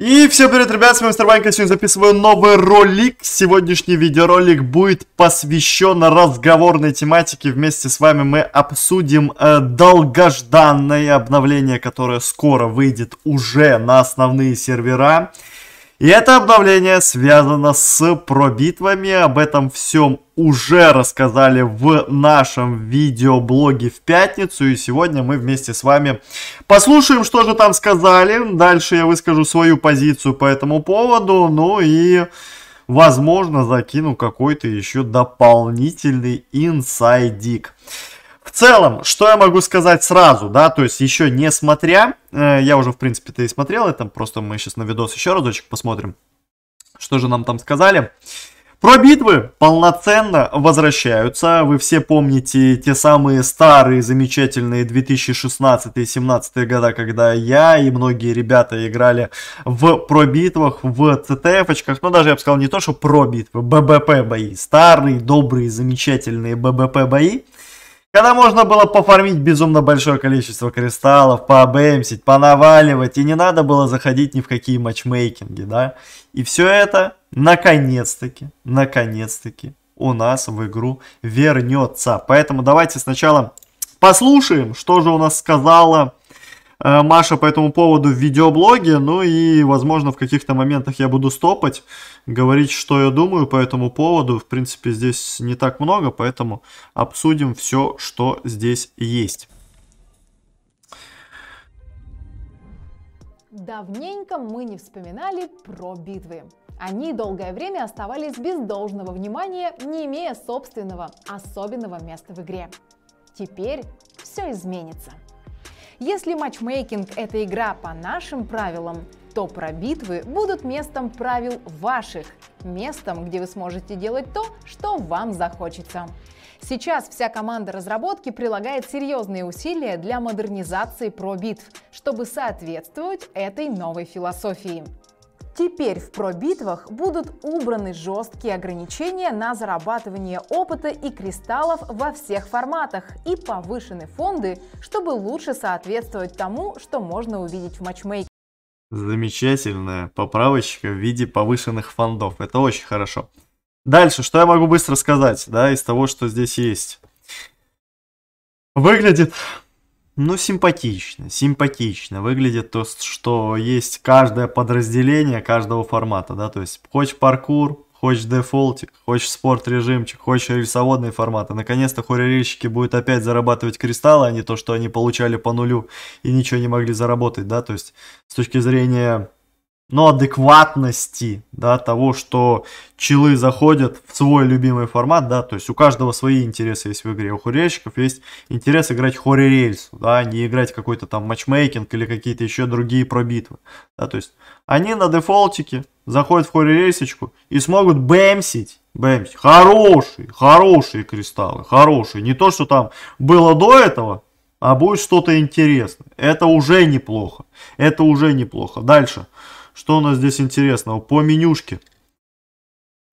И всем привет, ребят, с вами Старбанька, сегодня записываю новый ролик. Сегодняшний видеоролик будет посвящен разговорной тематике. Вместе с вами мы обсудим э, долгожданное обновление, которое скоро выйдет уже на основные сервера. И это обновление связано с пробитвами. Об этом всем уже рассказали в нашем видеоблоге в пятницу. И сегодня мы вместе с вами послушаем, что же там сказали. Дальше я выскажу свою позицию по этому поводу. Ну и... Возможно, закину какой-то еще дополнительный инсайдик. В целом, что я могу сказать сразу, да, то есть еще не смотря, э, я уже, в принципе, это и смотрел, это просто мы сейчас на видос еще разочек посмотрим, что же нам там сказали. Про битвы полноценно возвращаются. Вы все помните те самые старые замечательные 2016-2017 года, когда я и многие ребята играли в про битвах, в ctf очках Но ну, даже я бы сказал не то, что про битвы, ББП бои. Старые, добрые, замечательные ББП бои. Когда можно было пофармить безумно большое количество кристаллов, пообэмсить, понаваливать, и не надо было заходить ни в какие матчмейкинги, да? И все это, наконец-таки, наконец-таки у нас в игру вернется. Поэтому давайте сначала послушаем, что же у нас сказала Э, Маша по этому поводу в видеоблоге, ну и, возможно, в каких-то моментах я буду стопать, говорить, что я думаю по этому поводу. В принципе, здесь не так много, поэтому обсудим все, что здесь есть. Давненько мы не вспоминали про битвы. Они долгое время оставались без должного внимания, не имея собственного особенного места в игре. Теперь все изменится. Если матчмейкинг – это игра по нашим правилам, то про битвы будут местом правил ваших, местом, где вы сможете делать то, что вам захочется. Сейчас вся команда разработки прилагает серьезные усилия для модернизации про битв, чтобы соответствовать этой новой философии. Теперь в пробитвах будут убраны жесткие ограничения на зарабатывание опыта и кристаллов во всех форматах и повышены фонды, чтобы лучше соответствовать тому, что можно увидеть в матчмейке. Замечательная поправочка в виде повышенных фондов. Это очень хорошо. Дальше, что я могу быстро сказать, да, из того, что здесь есть. Выглядит ну, симпатично, симпатично. Выглядит то, что есть каждое подразделение каждого формата, да, то есть хочешь паркур, хочешь дефолтик, хочешь спорт-режимчик, хочешь рельсоводные форматы. Наконец-то хоррорильщики будут опять зарабатывать кристаллы, а не то, что они получали по нулю и ничего не могли заработать, да, то есть с точки зрения но адекватности, да, того, что челы заходят в свой любимый формат, да, то есть у каждого свои интересы есть в игре, у хурельщиков есть интерес играть хоррельс, да, а не играть какой-то там матчмейкинг или какие-то еще другие пробитвы, да, то есть они на дефолтике заходят в хоррельсочку и смогут бэмсить, бэмсить, хорошие, хорошие кристаллы, хорошие, не то, что там было до этого, а будет что-то интересное. Это уже неплохо. Это уже неплохо. Дальше. Что у нас здесь интересного? По менюшке.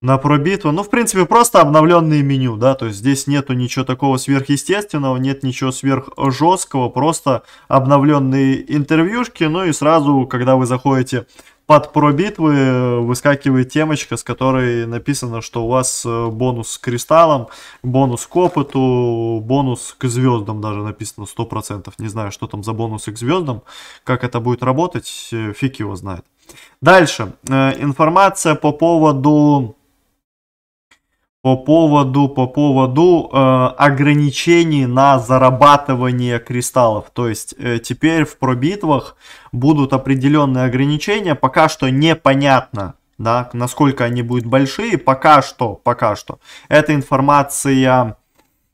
На пробитву. Ну, в принципе, просто обновленное меню, да, то есть здесь нету ничего такого сверхъестественного, нет ничего сверхжесткого, просто обновленные интервьюшки, ну и сразу, когда вы заходите под пробитвы выскакивает темочка, с которой написано, что у вас э, бонус к кристаллам, бонус к опыту, бонус к звездам даже написано 100%. Не знаю, что там за бонусы к звездам, как это будет работать, э, фиг его знает. Дальше, э, информация по поводу по поводу, по поводу э, ограничений на зарабатывание кристаллов. То есть э, теперь в пробитвах будут определенные ограничения. Пока что непонятно, да, насколько они будут большие. Пока что, пока что. Эта информация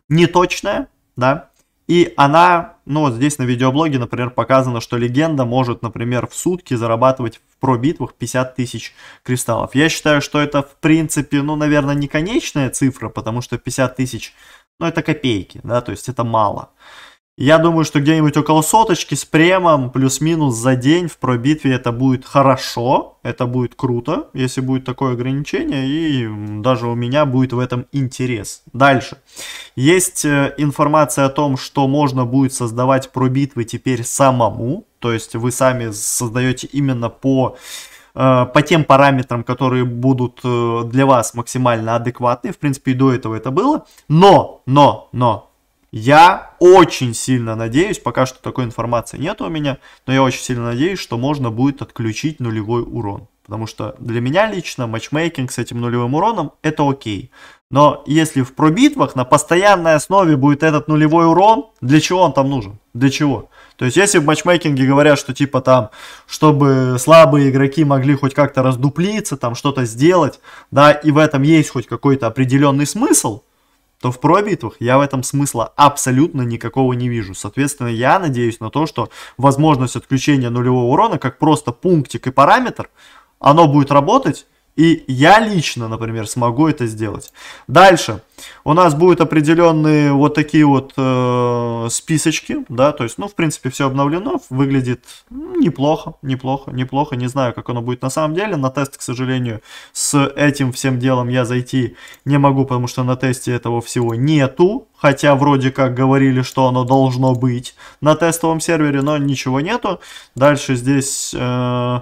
неточная, да, и она, ну вот здесь на видеоблоге, например, показано, что легенда может, например, в сутки зарабатывать в пробитвах 50 тысяч кристаллов. Я считаю, что это, в принципе, ну, наверное, не конечная цифра, потому что 50 тысяч, ну, это копейки, да, то есть это мало. Я думаю, что где-нибудь около соточки с премом плюс-минус за день в пробитве это будет хорошо, это будет круто, если будет такое ограничение, и даже у меня будет в этом интерес. Дальше. Есть э, информация о том, что можно будет создавать пробитвы теперь самому, то есть вы сами создаете именно по э, по тем параметрам, которые будут э, для вас максимально адекватны. В принципе, и до этого это было. Но, но, но, я очень сильно надеюсь, пока что такой информации нет у меня, но я очень сильно надеюсь, что можно будет отключить нулевой урон. Потому что для меня лично матчмейкинг с этим нулевым уроном это окей. Но если в пробитвах на постоянной основе будет этот нулевой урон, для чего он там нужен? Для чего? То есть, если в матчмейкинге говорят, что типа там, чтобы слабые игроки могли хоть как-то раздуплиться, там что-то сделать, да, и в этом есть хоть какой-то определенный смысл, то в пробитвах я в этом смысла абсолютно никакого не вижу. Соответственно, я надеюсь на то, что возможность отключения нулевого урона, как просто пунктик и параметр, оно будет работать, и я лично, например, смогу это сделать. Дальше у нас будут определенные вот такие вот э, списочки, да, то есть, ну, в принципе, все обновлено, выглядит неплохо, неплохо, неплохо, не знаю, как оно будет на самом деле. На тест, к сожалению, с этим всем делом я зайти не могу, потому что на тесте этого всего нету, хотя вроде как говорили, что оно должно быть на тестовом сервере, но ничего нету. Дальше здесь... Э,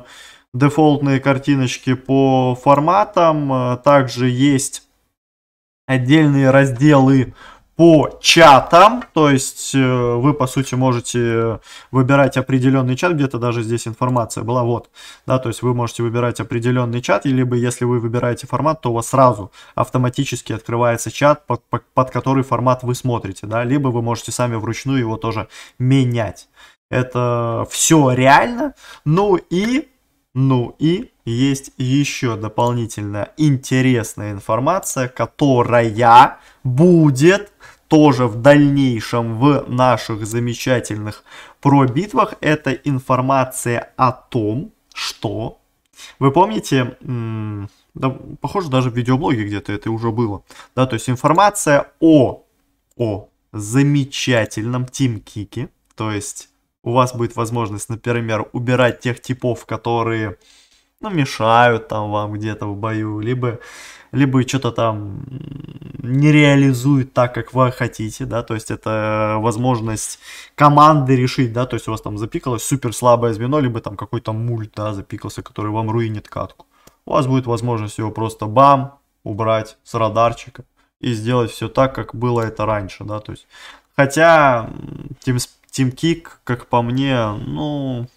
дефолтные картиночки по форматам. Э, также есть отдельные разделы по чатам, то есть э, вы, по сути, можете выбирать определенный чат, где-то даже здесь информация была, вот, да, то есть вы можете выбирать определенный чат, либо если вы выбираете формат, то у вас сразу автоматически открывается чат, под, под, под который формат вы смотрите, да, либо вы можете сами вручную его тоже менять. Это все реально. Ну и ну и есть еще дополнительная интересная информация, которая будет тоже в дальнейшем в наших замечательных про битвах. Это информация о том, что... Вы помните, да, похоже, даже в видеоблоге где-то это уже было. Да, то есть информация о, о замечательном Тим Кике, то есть у вас будет возможность, например, убирать тех типов, которые ну, мешают там вам где-то в бою, либо, либо что-то там не реализуют так, как вы хотите, да, то есть это возможность команды решить, да, то есть у вас там запикалось супер слабое звено, либо там какой-то мульт, да, запикался, который вам руинит катку. У вас будет возможность его просто бам, убрать с радарчика и сделать все так, как было это раньше, да, то есть Хотя Team, Тим Кик, как по мне, ну,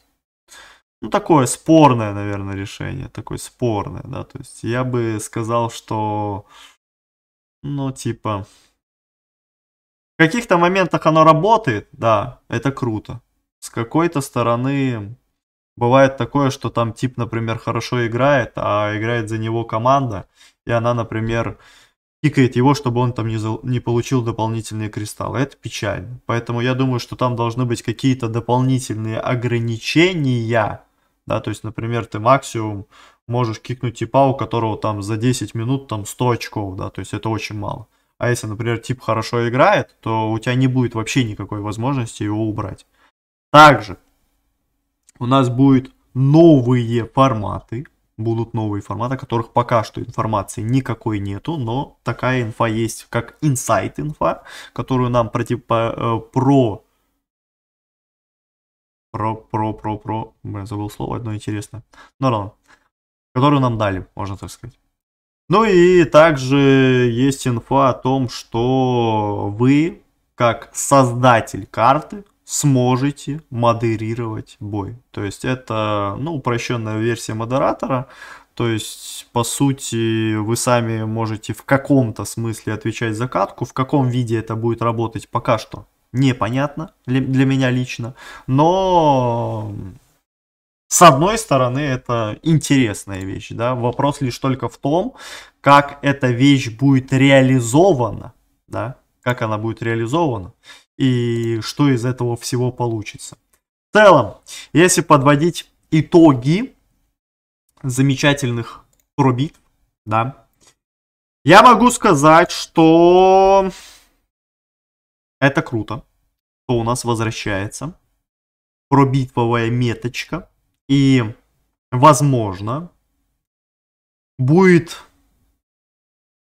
ну, такое спорное, наверное, решение. Такое спорное, да. То есть я бы сказал, что, ну, типа, в каких-то моментах оно работает, да, это круто. С какой-то стороны бывает такое, что там тип, например, хорошо играет, а играет за него команда, и она, например, тикает его, чтобы он там не, за... не получил дополнительные кристаллы. Это печально. Поэтому я думаю, что там должны быть какие-то дополнительные ограничения. Да, то есть, например, ты максимум можешь кикнуть типа, у которого там за 10 минут там 100 очков, да, то есть это очень мало. А если, например, тип хорошо играет, то у тебя не будет вообще никакой возможности его убрать. Также у нас будут новые форматы, будут новые форматы, о которых пока что информации никакой нету, но такая инфа есть, как инсайт инфа, которую нам про, типа, э, про про, про, про, про, блин, забыл слово одно интересное, но ну ладно, которую нам дали, можно так сказать. Ну и также есть инфа о том, что вы, как создатель карты, сможете модерировать бой. То есть это ну, упрощенная версия модератора. То есть, по сути, вы сами можете в каком-то смысле отвечать за катку. В каком виде это будет работать пока что непонятно для, меня лично. Но с одной стороны, это интересная вещь, да. Вопрос лишь только в том, как эта вещь будет реализована, да, как она будет реализована и что из этого всего получится. В целом, если подводить итоги замечательных пробит, да, я могу сказать, что это круто, что у нас возвращается пробитвовая меточка. И, возможно, будет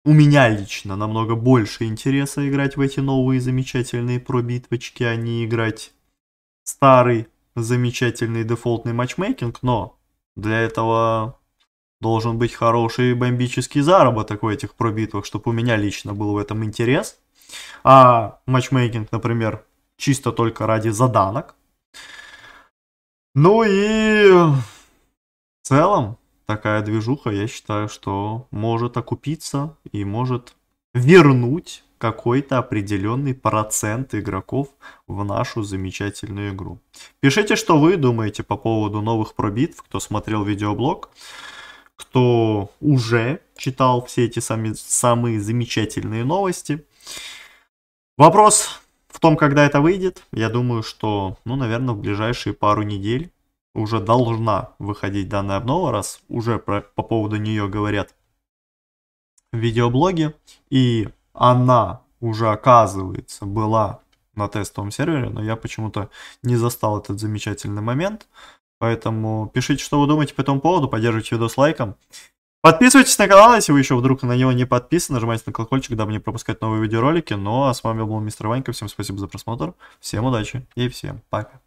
у меня лично намного больше интереса играть в эти новые замечательные пробитвочки, а не играть старый замечательный дефолтный матчмейкинг, но для этого должен быть хороший бомбический заработок в этих пробитвах, чтобы у меня лично был в этом интерес. А матчмейкинг, например, чисто только ради заданок. Ну и в целом, такая движуха, я считаю, что может окупиться и может вернуть какой-то определенный процент игроков в нашу замечательную игру. Пишите, что вы думаете по поводу новых пробитв, кто смотрел видеоблог, кто уже читал все эти сами, самые замечательные новости. Вопрос в том, когда это выйдет. Я думаю, что, ну, наверное, в ближайшие пару недель уже должна выходить данная обнова, раз уже про, по поводу нее говорят в видеоблоге. И она уже, оказывается, была на тестовом сервере, но я почему-то не застал этот замечательный момент. Поэтому пишите, что вы думаете по этому поводу, поддерживайте видос лайком. Подписывайтесь на канал, если вы еще вдруг на него не подписаны, нажимайте на колокольчик, дабы не пропускать новые видеоролики. Ну а с вами был мистер Ванька, всем спасибо за просмотр, всем удачи и всем пока.